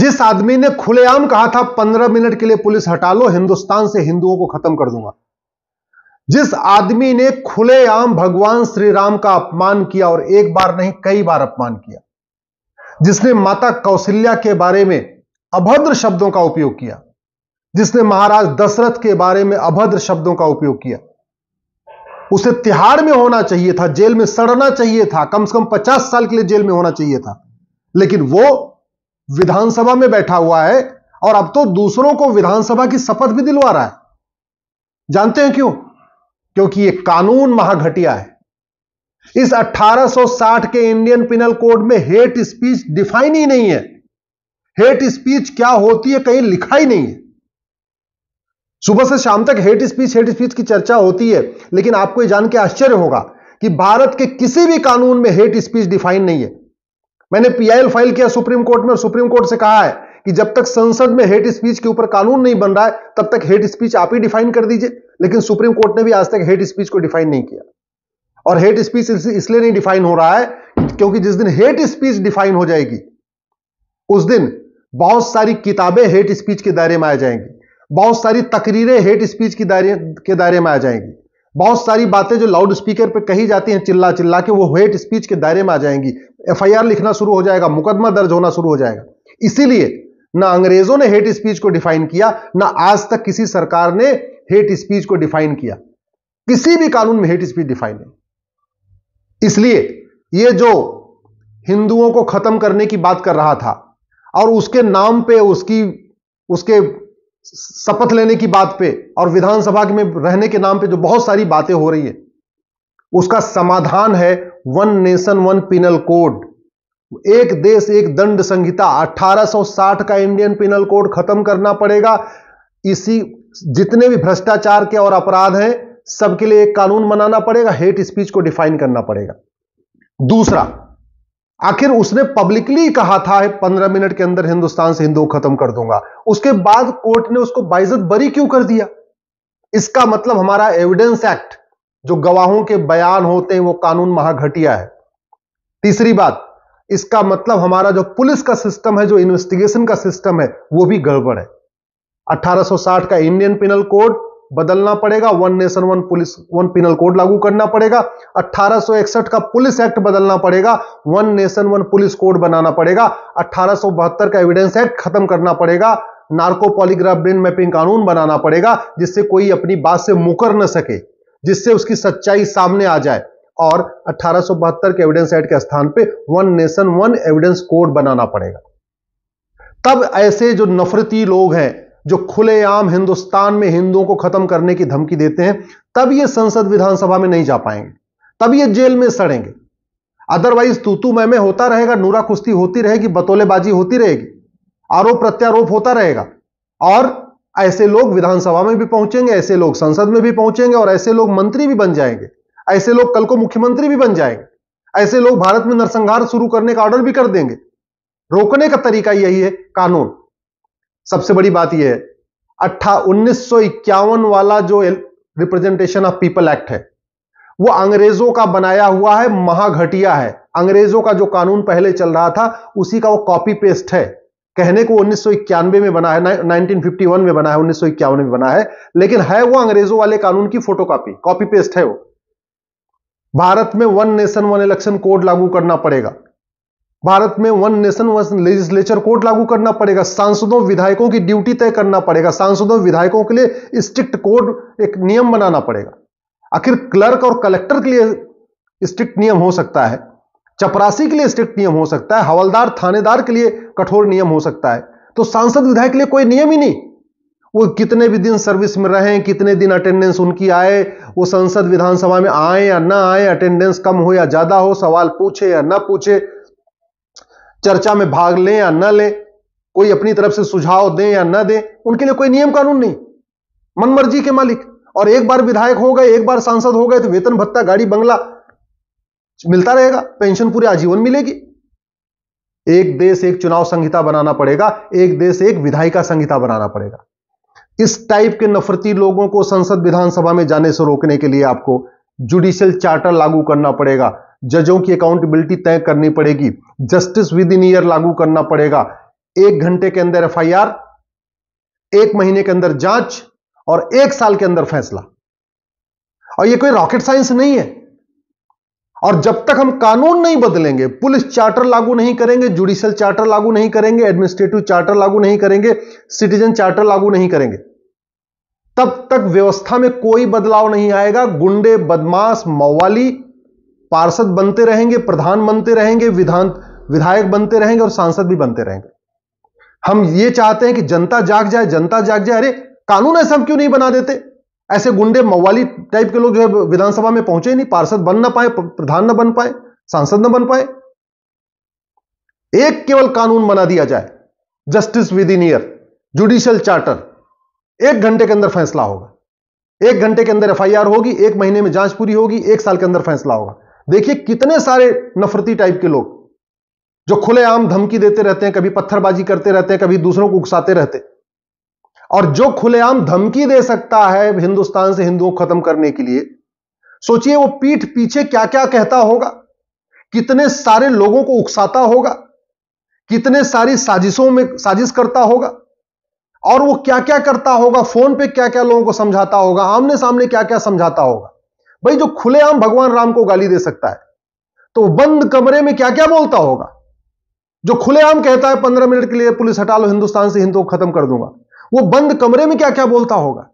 जिस आदमी ने खुलेआम कहा था पंद्रह मिनट के लिए पुलिस हटा लो हिंदुस्तान से हिंदुओं को खत्म कर दूंगा जिस आदमी ने खुलेआम भगवान श्री राम का अपमान किया और एक बार नहीं कई बार अपमान किया जिसने माता कौशल्या के बारे में अभद्र शब्दों का उपयोग किया जिसने महाराज दशरथ के बारे में अभद्र शब्दों का उपयोग किया उसे तिहाड़ में होना चाहिए था जेल में सड़ना चाहिए था कम से कम पचास साल के लिए जेल में होना चाहिए था लेकिन वो विधानसभा में बैठा हुआ है और अब तो दूसरों को विधानसभा की शपथ भी दिलवा रहा है जानते हैं क्यों क्योंकि यह कानून महाघटिया है इस 1860 के इंडियन पिनल कोड में हेट स्पीच डिफाइन ही नहीं है हेट स्पीच क्या होती है कहीं लिखा ही नहीं है सुबह से शाम तक हेट स्पीच हेट स्पीच की चर्चा होती है लेकिन आपको यह जान के आश्चर्य होगा कि भारत के किसी भी कानून में हेट स्पीच डिफाइन नहीं है मैंने पीआईएल फाइल किया सुप्रीम कोर्ट में और सुप्रीम कोर्ट से कहा है कि जब तक संसद में हेट स्पीच के ऊपर कानून नहीं बन रहा है तब तक हेट स्पीच आप ही डिफाइन कर दीजिए लेकिन सुप्रीम कोर्ट ने भी आज तक हेट स्पीच को डिफाइन नहीं किया और हेट स्पीच इसलिए नहीं डिफाइन हो रहा है क्योंकि जिस दिन हेट स्पीच डिफाइन हो जाएगी उस दिन बहुत सारी किताबें हेट स्पीच के दायरे में आ जाएंगी बहुत सारी तकरीरें हेट स्पीच की दायरे के दायरे में आ जाएंगी बहुत सारी बातें जो लाउड स्पीकर पर कही जाती हैं चिल्ला चिल्ला के वो हेट स्पीच के दायरे में आ जाएंगी एफआईआर लिखना शुरू हो जाएगा मुकदमा दर्ज होना शुरू हो जाएगा इसीलिए ना अंग्रेजों ने हेट स्पीच को डिफाइन किया ना आज तक किसी सरकार ने हेट स्पीच को डिफाइन किया किसी भी कानून में हेट स्पीच डिफाइन नहीं इसलिए ये जो हिंदुओं को खत्म करने की बात कर रहा था और उसके नाम पे उसकी उसके शपथ लेने की बात पे और विधानसभा में रहने के नाम पे जो बहुत सारी बातें हो रही है उसका समाधान है one nation one penal code एक देश एक दंड संहिता 1860 का इंडियन पिनल कोड खत्म करना पड़ेगा इसी जितने भी भ्रष्टाचार के और अपराध हैं सबके लिए एक कानून बनाना पड़ेगा हेट स्पीच को डिफाइन करना पड़ेगा दूसरा आखिर उसने पब्लिकली कहा था पंद्रह मिनट के अंदर हिंदुस्तान से हिंदू खत्म कर दूंगा उसके बाद कोर्ट ने उसको बाइजत बरी क्यों कर दिया इसका मतलब हमारा एविडेंस एक्ट जो गवाहों के बयान होते हैं वो कानून महाघटिया है तीसरी बात इसका मतलब हमारा जो पुलिस का सिस्टम है जो इन्वेस्टिगेशन का सिस्टम है वो भी गड़बड़ है 1860 का इंडियन पिनल कोड बदलना पड़ेगा one nation one police one penal code लागू करना पड़ेगा 1861 का पुलिस एक्ट बदलना पड़ेगा one nation one police code बनाना पड़ेगा अठारह का एविडेंस एक्ट खत्म करना पड़ेगा नार्को पॉलीग्राफ ब्रेन मैपिंग कानून बनाना पड़ेगा जिससे कोई अपनी बात से मुकर न सके जिससे उसकी सच्चाई सामने आ जाए और अठारह के एविडेंस एक्ट के स्थान पर one nation one evidence code बनाना पड़ेगा तब ऐसे जो नफरती लोग हैं जो खुलेआम हिंदुस्तान में हिंदुओं को खत्म करने की धमकी देते हैं तब ये संसद विधानसभा में नहीं जा पाएंगे तब ये जेल में सड़ेंगे अदरवाइज तूतू मैं में होता रहेगा नूरा कुश्ती होती रहेगी बतोलेबाजी होती रहेगी आरोप प्रत्यारोप होता रहेगा और ऐसे लोग विधानसभा में भी पहुंचेंगे ऐसे लोग संसद में भी पहुंचेंगे और ऐसे लोग मंत्री भी बन जाएंगे ऐसे लोग कल को मुख्यमंत्री भी बन जाएंगे ऐसे लोग भारत में नरसंहार शुरू करने का ऑर्डर भी कर देंगे रोकने का तरीका यही है कानून सबसे बड़ी बात यह है अट्ठा उन्नीस वाला जो रिप्रेजेंटेशन ऑफ पीपल एक्ट है वो अंग्रेजों का बनाया हुआ है महाघटिया है अंग्रेजों का जो कानून पहले चल रहा था उसी का वो कॉपी पेस्ट है कहने को उन्नीस में बना है 1951 में बना है उन्नीस में बना है लेकिन है वो अंग्रेजों वाले कानून की फोटोकॉपी कॉपी पेस्ट है वो भारत में one nation one election code लागू करना पड़ेगा भारत में one nation one legislature code लागू करना पड़ेगा सांसदों विधायकों की ड्यूटी तय करना पड़ेगा सांसदों विधायकों के लिए स्ट्रिक्ट कोड एक नियम बनाना पड़ेगा आखिर क्लर्क और कलेक्टर के लिए स्ट्रिक्ट नियम हो सकता है चपरासी के लिए स्ट्रिक्ट नियम हो सकता है हवलदार थानेदार के लिए कठोर नियम हो सकता है तो सांसद विधायक के लिए कोई नियम ही नहीं वो कितने भी दिन सर्विस में रहें कितने दिन अटेंडेंस उनकी आए वो संसद विधानसभा में आए या ना आए अटेंडेंस कम हो या ज्यादा हो सवाल पूछे या ना पूछे चर्चा में भाग लें या ना लें कोई अपनी तरफ से सुझाव दें या ना दें उनके लिए कोई नियम कानून नहीं मनमर्जी के मालिक और एक बार विधायक हो गए एक बार सांसद हो गए तो वेतन भत्ता गाड़ी बंगला मिलता रहेगा पेंशन पूरे आजीवन मिलेगी एक देश एक चुनाव संहिता बनाना पड़ेगा एक देश एक विधायिका संहिता बनाना पड़ेगा इस टाइप के नफरती लोगों को संसद विधानसभा में जाने से रोकने के लिए आपको जुडिशियल चार्टर लागू करना पड़ेगा जजों की अकाउंटेबिलिटी तय करनी पड़ेगी जस्टिस विद इन ईयर लागू करना पड़ेगा एक घंटे के अंदर एफआईआर एक महीने के अंदर जांच और एक साल के अंदर फैसला और यह कोई रॉकेट साइंस नहीं है और जब तक हम कानून नहीं बदलेंगे पुलिस चार्टर लागू नहीं करेंगे जुडिशियल चार्टर लागू नहीं करेंगे एडमिनिस्ट्रेटिव चार्टर लागू नहीं करेंगे सिटीजन चार्टर लागू नहीं करेंगे तब तक व्यवस्था में कोई बदलाव नहीं आएगा गुंडे बदमाश मवाली पार्षद बनते रहेंगे प्रधान बनते रहेंगे विधान विधायक बनते रहेंगे और सांसद भी बनते रहेंगे हम ये चाहते हैं कि जनता जाग जाए जनता जाग जाए अरे कानून ऐसा हम क्यों नहीं बना देते ऐसे गुंडे मवाली टाइप के लोग जो है विधानसभा में पहुंचे नहीं पार्षद बन ना पाए प्रधान न बन पाए सांसद न बन पाए एक केवल कानून बना दिया जाए justice within year judicial charter एक घंटे के अंदर फैसला होगा एक घंटे के अंदर एफआईआर होगी एक महीने में जांच पूरी होगी एक साल के अंदर फैसला होगा देखिए कितने सारे नफरती टाइप के लोग जो खुलेआम धमकी देते रहते हैं कभी पत्थरबाजी करते रहते हैं कभी दूसरों को उकसाते रहते और जो खुलेआम धमकी दे सकता है हिंदुस्तान से हिंदुओं को खत्म करने के लिए सोचिए वो पीठ पीछे क्या क्या कहता होगा कितने सारे लोगों को उकसाता होगा कितने सारी साजिशों में साजिश करता होगा और वो क्या क्या करता होगा फोन पे क्या क्या लोगों को समझाता होगा आमने सामने क्या क्या समझाता होगा भाई जो खुलेआम भगवान राम को गाली दे सकता है तो बंद कमरे में क्या क्या बोलता होगा जो खुलेआम कहता है पंद्रह मिनट के लिए पुलिस हटा लो हिंदुस्तान से हिंदुओं को खत्म कर दूंगा वो बंद कमरे में क्या क्या बोलता होगा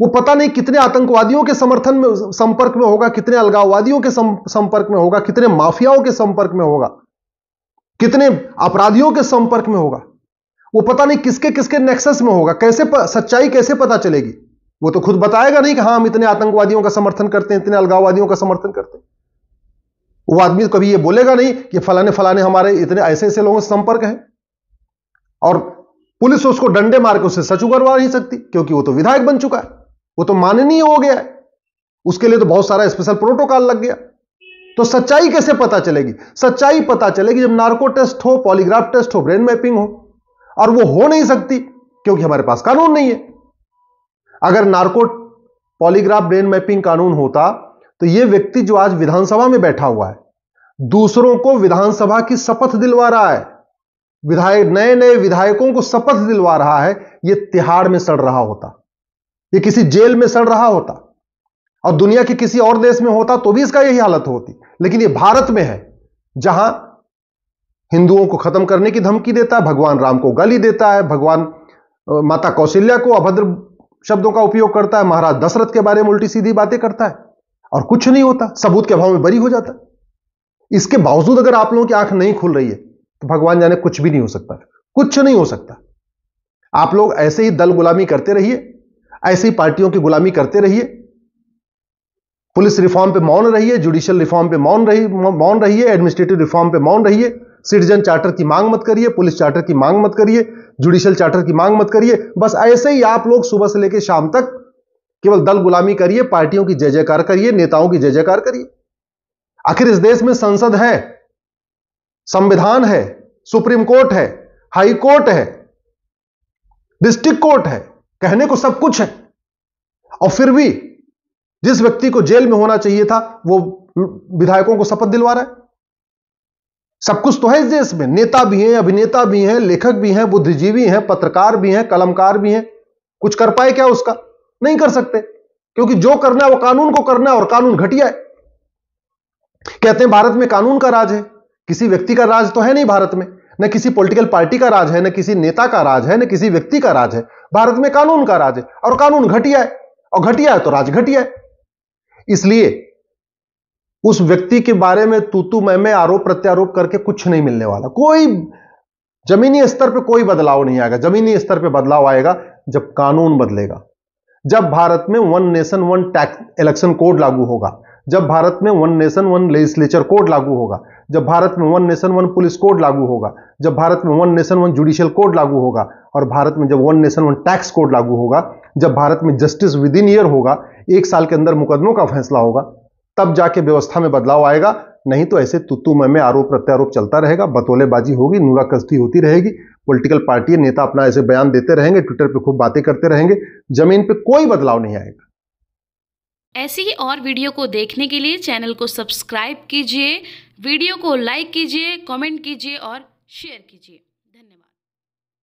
वो पता नहीं कितने आतंकवादियों के समर्थन में संपर्क में होगा कितने अलगाववादियों के संपर्क में होगा कितने माफियाओं के संपर्क में होगा कितने अपराधियों के संपर्क में होगा वो पता नहीं किसके किसके नेक्सस में होगा कैसे प, सच्चाई कैसे पता चलेगी वो तो खुद बताएगा नहीं कि हाँ हम इतने आतंकवादियों का समर्थन करते हैं इतने अलगाववादियों का समर्थन करते हैं वो आदमी कभी ये बोलेगा नहीं कि फलाने फलाने हमारे इतने ऐसे ऐसे लोगों से संपर्क है और पुलिस उसको डंडे मार के उससे सचू करवा नहीं सकती क्योंकि वो तो विधायक बन चुका है वो तो माननीय हो गया है उसके लिए तो बहुत सारा स्पेशल प्रोटोकॉल लग गया तो सच्चाई कैसे पता चलेगी सच्चाई पता चलेगी जब नार्को टेस्ट हो पॉलीग्राफ टेस्ट हो ब्रेन मैपिंग हो और वो हो नहीं सकती क्योंकि हमारे पास कानून नहीं है अगर नार्को पॉलीग्राफ ब्रेन मैपिंग कानून होता तो ये व्यक्ति जो आज विधानसभा में बैठा हुआ है दूसरों को विधानसभा की शपथ दिलवा रहा है विधायक नए नए विधायकों को शपथ दिलवा रहा है यह तिहाड़ में सड़ रहा होता यह किसी जेल में सड़ रहा होता और दुनिया के किसी और देश में होता तो भी इसका यही हालत होती लेकिन यह भारत में है जहां हिंदुओं को खत्म करने की धमकी देता है भगवान राम को गाली देता है भगवान माता कौशल्या को अभद्र शब्दों का उपयोग करता है महाराज दशरथ के बारे में उल्टी सीधी बातें करता है और कुछ नहीं होता सबूत के अभाव में बरी हो जाता है इसके बावजूद अगर आप लोगों की आंख नहीं खुल रही है तो भगवान जाने कुछ भी नहीं हो सकता कुछ नहीं हो सकता आप लोग ऐसे ही दल गुलामी करते रहिए ऐसी पार्टियों की गुलामी करते रहिए पुलिस रिफॉर्म पे मौन रहिए जुडिशियल रिफॉर्म पे मौन रही मौन रहिए एडमिनिस्ट्रेटिव रिफॉर्म पे मौन रहिए सिटीजन चार्टर की मांग मत करिए पुलिस चार्टर की मांग मत करिए जुडिशियल चार्टर की मांग मत करिए बस ऐसे ही आप लोग सुबह से लेकर शाम तक केवल दल गुलामी करिए पार्टियों की जय जयकार करिए नेताओं की जय जयकार करिए आखिर इस देश में संसद है संविधान है सुप्रीम कोर्ट है हाई कोर्ट है डिस्ट्रिक्ट कोर्ट है कहने को सब कुछ है और फिर भी जिस व्यक्ति को जेल में होना चाहिए था वो विधायकों को शपथ दिलवा रहा है सब कुछ तो है इस देश में नेता भी हैं अभिनेता भी हैं लेखक भी हैं बुद्धिजीवी हैं पत्रकार भी हैं कलमकार भी हैं कुछ कर पाए क्या उसका नहीं कर सकते क्योंकि जो करना है वो कानून को करना है और कानून घटिया है कहते हैं भारत में कानून का राज है किसी व्यक्ति का राज तो है नहीं भारत में न किसी पॉलिटिकल पार्टी का राज है न किसी नेता का राज है न किसी व्यक्ति का राज है भारत में कानून का राज है और कानून घटिया है और घटिया है तो राज घटिया है इसलिए उस व्यक्ति के बारे में तूतू मैं में आरोप प्रत्यारोप करके कुछ नहीं मिलने वाला कोई जमीनी स्तर पर कोई बदलाव नहीं आएगा जमीनी स्तर पर बदलाव आएगा जब कानून बदलेगा जब भारत में one nation one tax election code लागू होगा जब भारत में one nation one legislature code लागू होगा जब भारत में one nation one police code लागू होगा जब भारत में one nation one judicial code लागू होगा और भारत में जब one nation one tax code लागू होगा जब भारत में जस्टिस विद इन ईयर होगा एक साल के अंदर मुकदमों का फैसला होगा तब जाके व्यवस्था में बदलाव आएगा नहीं तो ऐसे तुतु में आरोप प्रत्यारोप चलता रहेगा बतौलेबाजी होगी कस्ती होती रहेगी पॉलिटिकल पार्टी नेता अपना ऐसे बयान देते रहेंगे ट्विटर पे खूब बातें करते रहेंगे जमीन पे कोई बदलाव नहीं आएगा ऐसी ही और वीडियो को देखने के लिए चैनल को सब्सक्राइब कीजिए वीडियो को लाइक कीजिए कमेंट कीजिए और शेयर कीजिए